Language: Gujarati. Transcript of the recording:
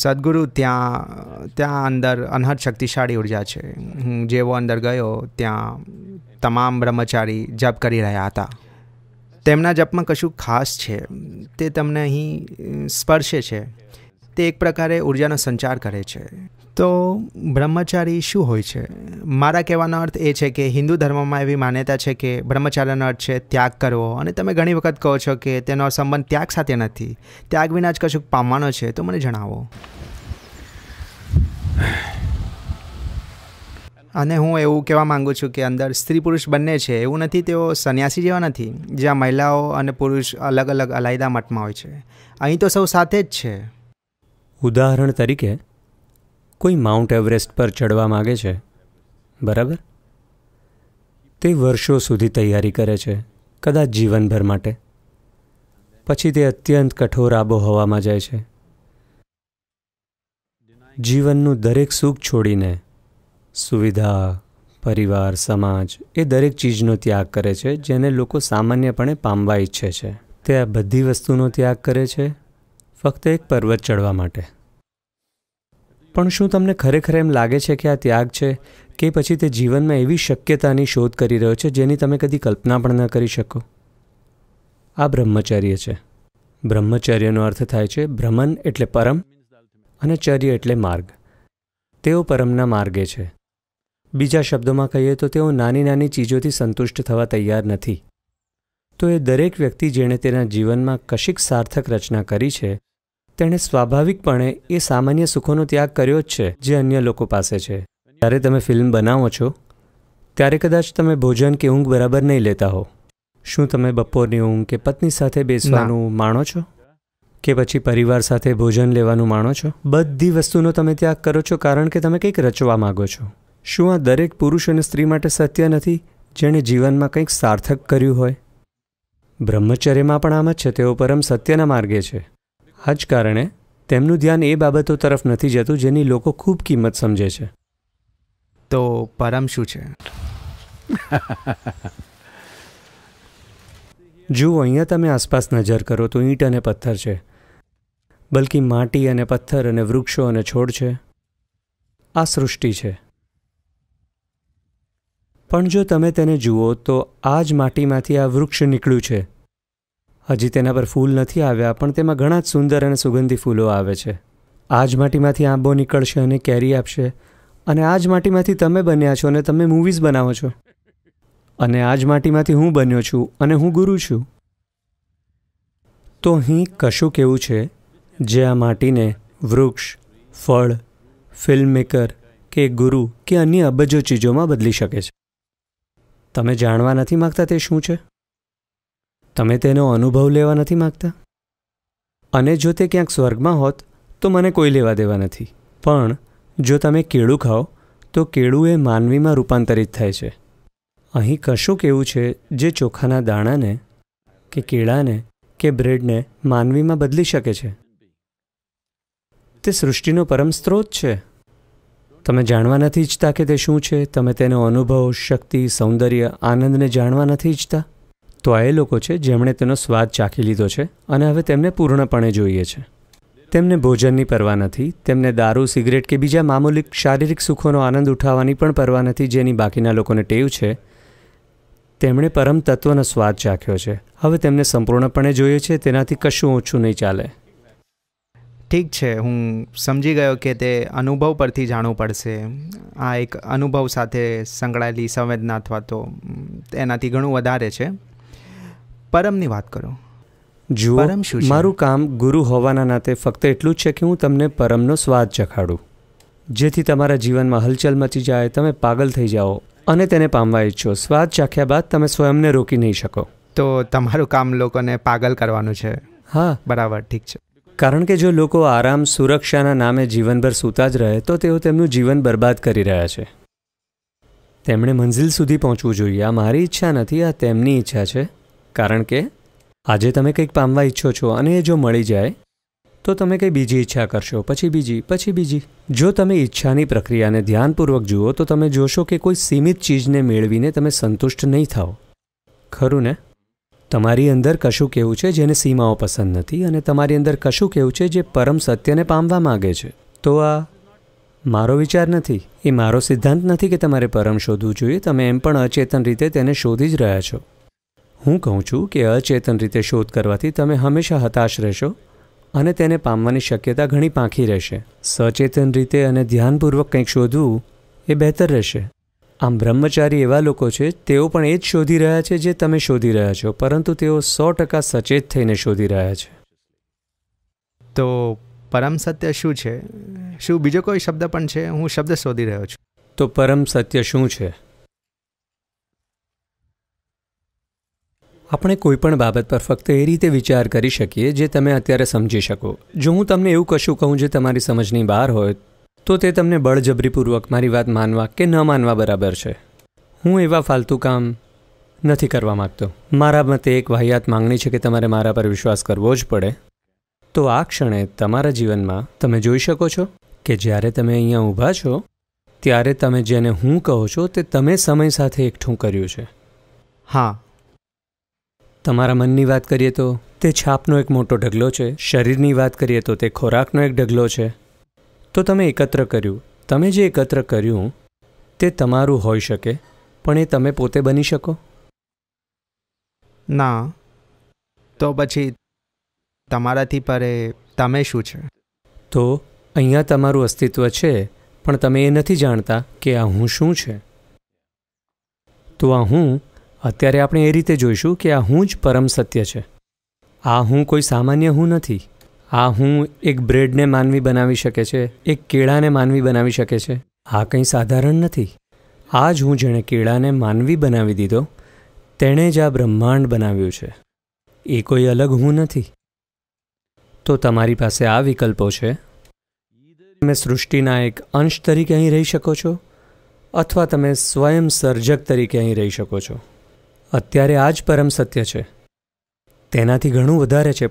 સદગુરુ ત્યાં ત્યાં અંદર અનહદ શક્તિશાળી ઉર્જા છે હું જેવો અંદર ગયો ત્યાં તમામ બ્રહ્મચારી જપ કરી રહ્યા હતા તેમના જપમાં કશું ખાસ છે તે તમને અહીં સ્પર્શે છે તે એક પ્રકારે ઉર્જાનો સંચાર કરે છે તો બ્રહ્મચારી શું હોય છે મારા કહેવાનો અર્થ એ છે કે હિન્દુ ધર્મમાં એવી માન્યતા છે કે બ્રહ્મચાર્યનો અર્થ છે ત્યાગ કરવો અને તમે ઘણી વખત કહો છો કે તેનો સંબંધ ત્યાગ સાથે નથી ત્યાગ વિના જ કશુંક પામવાનો છે તો મને જણાવો અને હું એવું કહેવા માગું છું કે અંદર સ્ત્રી પુરુષ બંને છે એવું નથી તેઓ સન્યાસી જેવા નથી જ્યાં મહિલાઓ અને પુરુષ અલગ અલગ અલાયદા મઠમાં હોય છે અહીં તો સૌ સાથે જ છે ઉદાહરણ તરીકે કોઈ માઉન્ટ એવરેસ્ટ પર ચડવા માગે છે બરાબર તે વર્ષો સુધી તૈયારી કરે છે કદાચ જીવનભર માટે પછી તે અત્યંત કઠોર આબોહવામાં જાય છે જીવનનું દરેક સુખ છોડીને સુવિધા પરિવાર સમાજ એ દરેક ચીજનો ત્યાગ કરે છે જેને લોકો સામાન્યપણે પામવા ઈચ્છે છે તે આ બધી વસ્તુનો ત્યાગ કરે છે ફક્ત એક પર્વત ચડવા માટે પણ શું તમને ખરેખર એમ લાગે છે કે આ ત્યાગ છે કે પછી તે જીવનમાં એવી શક્યતાની શોધ કરી રહ્યો છે જેની તમે કદી કલ્પના પણ ન કરી શકો આ બ્રહ્મચર્ય છે બ્રહ્મચર્યનો અર્થ થાય છે ભ્રમણ એટલે પરમ અને ચર્ય એટલે માર્ગ તેઓ પરમના માર્ગે છે બીજા શબ્દોમાં કહીએ તો તેઓ નાની નાની ચીજોથી સંતુષ્ટ થવા તૈયાર નથી તો એ દરેક વ્યક્તિ જેણે તેના જીવનમાં કશીક સાર્થક રચના કરી છે તેણે સ્વાભાવિકપણે એ સામાન્ય સુખોનો ત્યાગ કર્યો જ છે જે અન્ય લોકો પાસે છે જ્યારે તમે ફિલ્મ બનાવો છો ત્યારે કદાચ તમે ભોજન કે ઊંઘ બરાબર નહીં લેતા હો શું તમે બપોરની ઊંઘ કે પત્ની સાથે બેસવાનું માણો છો કે પછી પરિવાર સાથે ભોજન લેવાનું માણો છો બધી વસ્તુનો તમે ત્યાગ કરો છો કારણ કે તમે કંઈક રચવા માગો છો શું આ દરેક પુરુષ અને સ્ત્રી માટે સત્ય નથી જેણે જીવનમાં કંઈક સાર્થક કર્યું હોય બ્રહ્મચર્યમાં પણ આમ જ છે તેઓ પરમ સત્યના માર્ગે છે આ જ કારણે તેમનું ધ્યાન એ બાબતો તરફ નથી જતું જેની લોકો ખૂબ કિંમત સમજે છે તો પરમ શું છે જુઓ અહીંયા તમે આસપાસ નજર કરો તો ઈંટ અને પથ્થર છે બલકી માટી અને પથ્થર અને વૃક્ષો અને છોડ છે આ સૃષ્ટિ છે પણ જો તમે તેને જુઓ તો આ જ માટીમાંથી આ વૃક્ષ નીકળ્યું છે હજી તેના પર ફૂલ નથી આવ્યા પણ તેમાં ઘણા જ સુંદર અને સુગંધી ફૂલો આવે છે આ જ માટીમાંથી આંબો નીકળશે અને કેરી આપશે અને આ જ માટીમાંથી તમે બન્યા છો અને તમે મૂવીઝ બનાવો છો અને આ જ માટીમાંથી હું બન્યો છું અને હું ગુરુ છું તો અહીં કશુંક એવું છે જે આ માટીને વૃક્ષ ફળ ફિલ્મ મેકર કે ગુરુ કે અન્ય અબજો ચીજોમાં બદલી શકે છે તમે જાણવા નથી માગતા તે શું છે તમે તેનો અનુભવ લેવા નથી માગતા અને જો તે ક્યાંક સ્વર્ગમાં હોત તો મને કોઈ લેવા દેવા નથી પણ જો તમે કેળું ખાઓ તો કેળું એ માનવીમાં રૂપાંતરિત થાય છે અહીં કશું એવું છે જે ચોખાના દાણાને કે કેળાને કે બ્રેડને માનવીમાં બદલી શકે છે તે સૃષ્ટિનો પરમ સ્ત્રોત છે તમે જાણવા નથી ઈચ્છતા કે તે શું છે તમે તેનો અનુભવ શક્તિ સૌંદર્ય આનંદને જાણવા નથી ઈચ્છતા તો આ એ લોકો છે જેમણે તેનો સ્વાદ ચાખી લીધો છે અને હવે તેમને પૂર્ણપણે જોઈએ છે તેમને ભોજનની પરવા નથી તેમને દારૂ સિગરેટ કે બીજા મામૂલી શારીરિક સુખોનો આનંદ ઉઠાવવાની પણ પરવા નથી જેની બાકીના લોકોને ટેવ છે તેમણે પરમ તત્વનો સ્વાદ ચાખ્યો છે હવે તેમને સંપૂર્ણપણે જોઈએ છે તેનાથી કશું ઓછું નહીં ચાલે ઠીક છે હું સમજી ગયો કે તે અનુભવ પરથી જાણવું પડશે આ એક અનુભવ સાથે સંકળાયેલી સંવેદના અથવા તો એનાથી ઘણું વધારે છે પરમની વાત કરો જુઓ પરમ શું મારું કામ ગુરુ હોવાના નાતે ફક્ત એટલું જ છે કે હું તમને પરમનો સ્વાદ ચખાડું જેથી તમારા જીવનમાં હલચલ મચી જાય તમે પાગલ થઈ જાઓ અને તેને પામવા ઈચ્છો સ્વાદ ચાખ્યા બાદ તમે સ્વયંને રોકી નહીં શકો તો તમારું કામ લોકોને પાગલ કરવાનું છે હા બરાબર ઠીક છે કારણ કે જો લોકો આરામ સુરક્ષાના નામે જીવનભર સૂતા જ રહે તો તેઓ તેમનું જીવન બરબાદ કરી રહ્યા છે તેમણે મંઝિલ સુધી પહોંચવું જોઈએ આ મારી ઈચ્છા નથી આ તેમની ઈચ્છા છે કારણ કે આજે તમે કંઈક પામવા ઈચ્છો છો અને એ જો મળી જાય તો તમે કંઈ બીજી ઈચ્છા કરશો પછી બીજી પછી બીજી જો તમે ઈચ્છાની પ્રક્રિયાને ધ્યાનપૂર્વક જુઓ તો તમે જોશો કે કોઈ સીમિત ચીજને મેળવીને તમે સંતુષ્ટ નહીં થાઓ ખરું ને તમારી અંદર કશું કેવું છે જેને સીમાઓ પસંદ નથી અને તમારી અંદર કશું કેવું છે જે પરમ સત્યને પામવા માગે છે તો આ મારો વિચાર નથી એ મારો સિદ્ધાંત નથી કે તમારે પરમ શોધવું જોઈએ તમે એમ પણ અચેતન રીતે તેને શોધી જ રહ્યા છો હું કહું છું કે અચેતન રીતે શોધ કરવાથી તમે હંમેશા હતાશ રહેશો અને તેને પામવાની શક્યતા ઘણી પાંખી રહેશે સચેતન રીતે અને ધ્યાનપૂર્વક કંઈક શોધવું એ બહેતર રહેશે આમ બ્રહ્મચારી એવા લોકો છે તેઓ પણ એ જ શોધી રહ્યા છે જે તમે શોધી રહ્યા છો પરંતુ તેઓ સો ટકા સચેત થઈને શોધી રહ્યા છે તો પરમ સત્ય શું છે શું બીજો કોઈ શબ્દ પણ છે હું શબ્દ શોધી રહ્યો છું તો પરમ સત્ય શું છે આપણે કોઈપણ બાબત પર ફક્ત એ રીતે વિચાર કરી શકીએ જે તમે અત્યારે સમજી શકો જો હું તમને એવું કશું કહું જે તમારી સમજની બહાર હોય તો તે તમને બળજબરીપૂર્વક મારી વાત માનવા કે ન માનવા બરાબર છે હું એવા ફાલતુ કામ નથી કરવા માગતો મારા મતે એક વાહિયાત માંગણી છે કે તમારે મારા પર વિશ્વાસ કરવો જ પડે તો આ ક્ષણે તમારા જીવનમાં તમે જોઈ શકો છો કે જ્યારે તમે અહીંયા ઊભા છો ત્યારે તમે જેને હું કહો છો તે તમે સમય સાથે એકઠું કર્યું છે હા તમારા મનની વાત કરીએ તો તે છાપનો એક મોટો ઢગલો છે શરીરની વાત કરીએ તો તે ખોરાકનો એક ઢગલો છે તો તમે એકત્ર કર્યું તમે જે એકત્ર કર્યું તે તમારું હોઈ શકે પણ એ તમે પોતે બની શકો ના તો પછી તમારાથી પરે તમે શું છે તો અહીંયા તમારું અસ્તિત્વ છે પણ તમે એ નથી જાણતા કે આ હું શું છે તો આ હું અત્યારે આપણે એ રીતે જોઈશું કે આ હું જ પરમ સત્ય છે આ હું કોઈ સામાન્ય હું નથી આ હું એક બ્રેડને માનવી બનાવી શકે છે એક કેળાને માનવી બનાવી શકે છે આ કંઈ સાધારણ નથી આ જ હું જેણે કેળાને માનવી બનાવી દીધો તેણે જ આ બ્રહ્માંડ બનાવ્યું છે એ કોઈ અલગ હું નથી તો તમારી પાસે આ વિકલ્પો છે તમે સૃષ્ટિના એક અંશ તરીકે અહીં રહી શકો છો અથવા તમે સ્વયં સર્જક તરીકે અહીં રહી શકો છો અત્યારે આ જ પરમ સત્ય છે તેનાથી ઘણું વધારે છે